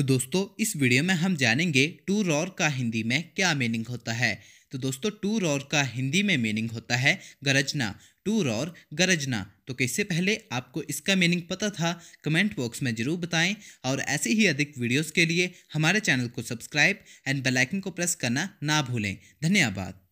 तो दोस्तों इस वीडियो में हम जानेंगे टू रॉर का हिंदी में क्या मीनिंग होता है तो दोस्तों टू रॉर का हिंदी में मीनिंग होता है गरजना टू रॉर गरजना तो कैसे पहले आपको इसका मीनिंग पता था कमेंट बॉक्स में ज़रूर बताएं और ऐसे ही अधिक वीडियोस के लिए हमारे चैनल को सब्सक्राइब एंड बेलाइकन को प्रेस करना ना भूलें धन्यवाद